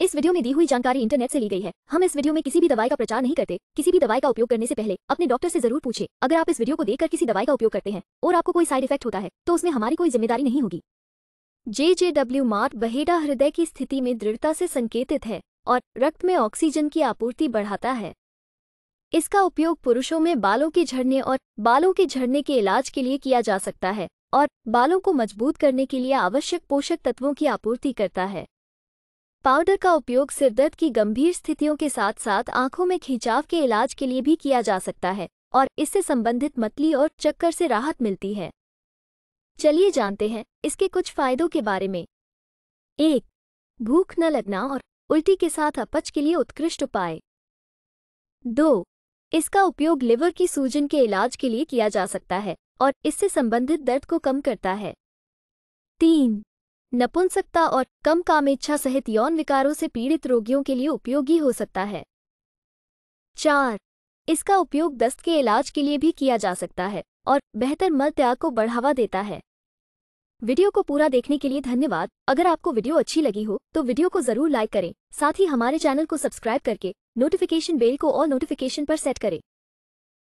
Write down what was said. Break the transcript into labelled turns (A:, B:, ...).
A: इस वीडियो में दी हुई जानकारी इंटरनेट से ली गई है हम इस वीडियो में किसी भी दवाई का प्रचार नहीं करते किसी भी दवाई का उपयोग करने से पहले अपने डॉक्टर से जरूर पूछे अगर आप इस वीडियो को देखकर किसी दवाई का उपयोग करते हैं और आपको कोई साइड इफेक्ट होता है तो उसमें हमारी कोई जिम्मेदारी नहीं होगी जे जे डब्ल्यू मार्क बहेडा हृदय की स्थिति में दृढ़ता से संकेतित है और रक्त में ऑक्सीजन की आपूर्ति बढ़ाता है इसका उपयोग पुरुषों में बालों के झड़ने और बालों के झड़ने के इलाज के लिए किया जा सकता है और बालों को मजबूत करने के लिए आवश्यक पोषक तत्वों की आपूर्ति करता है पाउडर का उपयोग सिरदर्द की गंभीर स्थितियों के साथ साथ आंखों में खिंचाव के इलाज के लिए भी किया जा सकता है और इससे संबंधित मतली और चक्कर से राहत मिलती है चलिए जानते हैं इसके कुछ फायदों के बारे में एक भूख न लगना और उल्टी के साथ अपच के लिए उत्कृष्ट उपाय दो इसका उपयोग लिवर की सूजन के इलाज के लिए किया जा सकता है और इससे संबंधित दर्द को कम करता है तीन नपुंसकता और कम कामेच्छा सहित यौन विकारों से पीड़ित रोगियों के लिए उपयोगी हो सकता है चार इसका उपयोग दस्त के इलाज के लिए भी किया जा सकता है और बेहतर मल त्याग को बढ़ावा देता है वीडियो को पूरा देखने के लिए धन्यवाद अगर आपको वीडियो अच्छी लगी हो तो वीडियो को जरूर लाइक करें साथ ही हमारे चैनल को सब्सक्राइब करके नोटिफिकेशन बेल को और नोटिफिकेशन पर सेट करें